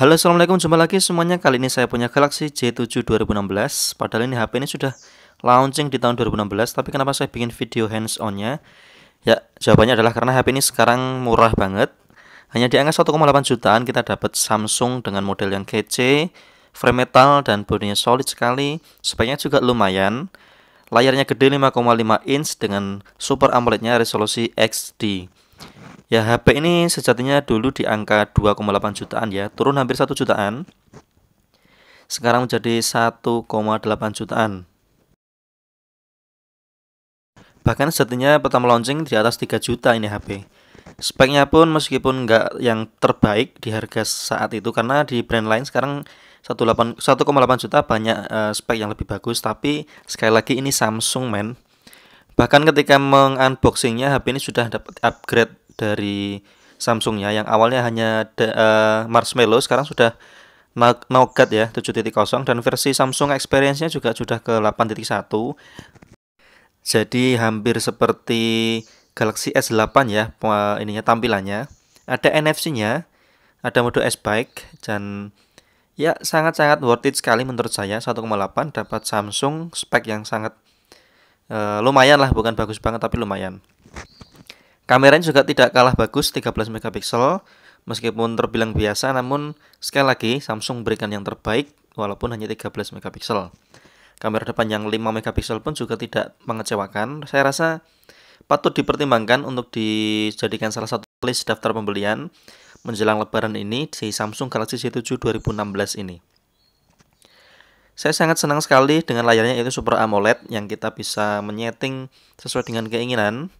Halo assalamualaikum jumpa lagi semuanya kali ini saya punya Galaxy J7 2016 padahal ini HP ini sudah launching di tahun 2016 tapi kenapa saya bikin video hands on nya ya jawabannya adalah karena HP ini sekarang murah banget hanya di angka 1,8 jutaan kita dapat Samsung dengan model yang kece frame metal dan bodinya solid sekali speknya juga lumayan layarnya gede 5,5 inch dengan super AMOLED nya resolusi XD Ya HP ini sejatinya dulu di angka 2,8 jutaan ya, turun hampir 1 jutaan. Sekarang menjadi 1,8 jutaan. Bahkan sejatinya pertama launching di atas 3 juta ini HP. Speknya pun meskipun nggak yang terbaik di harga saat itu karena di brand lain sekarang 1,8 juta banyak uh, spek yang lebih bagus tapi sekali lagi ini Samsung men. Bahkan ketika mengunboxingnya HP ini sudah dapat upgrade dari Samsung ya yang awalnya hanya de, uh, marshmallow sekarang sudah Nougat ya 7.0 dan versi Samsung Experience-nya juga sudah ke 8.1 jadi hampir seperti Galaxy S8 ya ininya tampilannya ada NFC-nya ada mode S Bike dan ya sangat-sangat worth it sekali menurut saya 1,8 dapat Samsung spek yang sangat uh, lumayan lah bukan bagus banget tapi lumayan Kameranya juga tidak kalah bagus 13 megapiksel meskipun terbilang biasa namun sekali lagi Samsung berikan yang terbaik walaupun hanya 13 megapiksel. Kamera depan yang 5 megapiksel pun juga tidak mengecewakan. Saya rasa patut dipertimbangkan untuk dijadikan salah satu list daftar pembelian menjelang lebaran ini di Samsung Galaxy c 7 2016 ini. Saya sangat senang sekali dengan layarnya yaitu Super AMOLED yang kita bisa menyeting sesuai dengan keinginan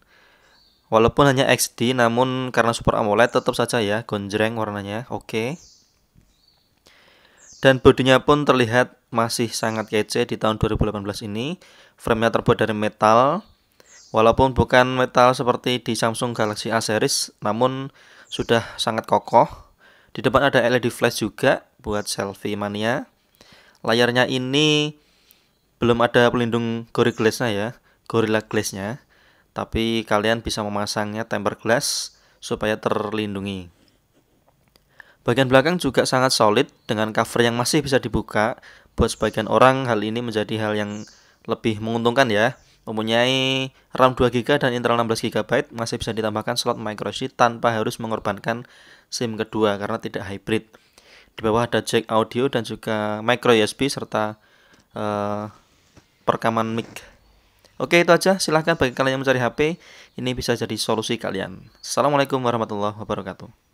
Walaupun hanya XD, namun karena Super AMOLED tetap saja ya, gonjreng warnanya, oke. Dan bodinya pun terlihat masih sangat kece di tahun 2018 ini. Framenya terbuat dari metal, walaupun bukan metal seperti di Samsung Galaxy A series, namun sudah sangat kokoh. Di depan ada LED flash juga buat selfie mania. Layarnya ini belum ada pelindung Gorilla Glass-nya ya, Gorilla Glass-nya tapi kalian bisa memasangnya tempered glass supaya terlindungi. Bagian belakang juga sangat solid dengan cover yang masih bisa dibuka. Buat sebagian orang hal ini menjadi hal yang lebih menguntungkan ya. Mempunyai RAM 2GB dan internal 16GB masih bisa ditambahkan slot microSD tanpa harus mengorbankan SIM kedua karena tidak hybrid. Di bawah ada jack audio dan juga micro USB serta uh, eh, perekaman mic. Oke itu aja, silahkan bagi kalian yang mencari HP, ini bisa jadi solusi kalian. Assalamualaikum warahmatullahi wabarakatuh.